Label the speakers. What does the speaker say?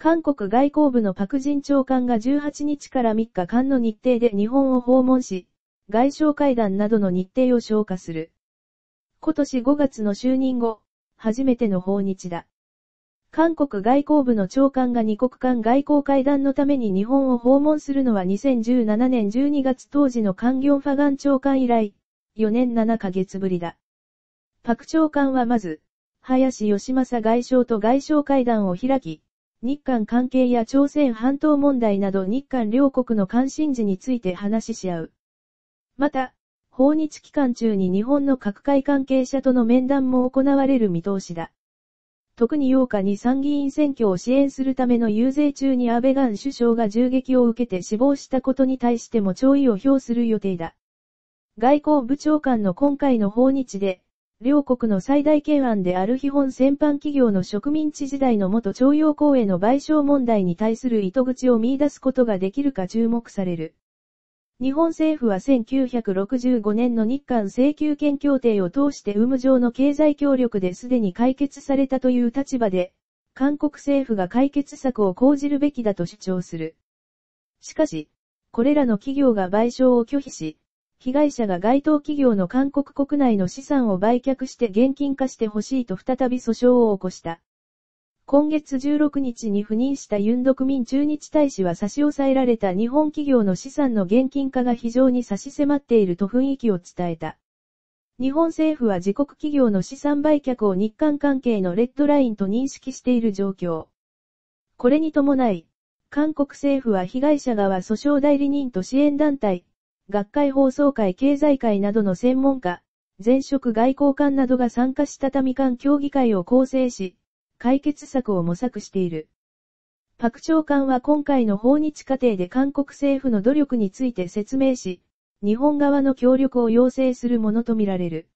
Speaker 1: 韓国外交部のパク・ジン長官が18日から3日間の日程で日本を訪問し、外相会談などの日程を消化する。今年5月の就任後、初めての訪日だ。韓国外交部の長官が二国間外交会談のために日本を訪問するのは2017年12月当時のカンギョンファガン長官以来、4年7ヶ月ぶりだ。パク長官はまず、林義正外相と外相会談を開き、日韓関係や朝鮮半島問題など日韓両国の関心事について話し合う。また、訪日期間中に日本の各界関係者との面談も行われる見通しだ。特に8日に参議院選挙を支援するための遊説中に安倍元首相が銃撃を受けて死亡したことに対しても弔意を表する予定だ。外交部長官の今回の訪日で、両国の最大懸案である日本戦犯企業の植民地時代の元徴用工への賠償問題に対する糸口を見出すことができるか注目される。日本政府は1965年の日韓請求権協定を通して有無上の経済協力ですでに解決されたという立場で、韓国政府が解決策を講じるべきだと主張する。しかし、これらの企業が賠償を拒否し、被害者が該当企業の韓国国内の資産を売却して現金化してほしいと再び訴訟を起こした。今月16日に赴任したユンドクミン駐日大使は差し押さえられた日本企業の資産の現金化が非常に差し迫っていると雰囲気を伝えた。日本政府は自国企業の資産売却を日韓関係のレッドラインと認識している状況。これに伴い、韓国政府は被害者側訴訟代理人と支援団体、学会放送会経済会などの専門家、前職外交官などが参加した民間協議会を構成し、解決策を模索している。パク長官は今回の訪日過程で韓国政府の努力について説明し、日本側の協力を要請するものとみられる。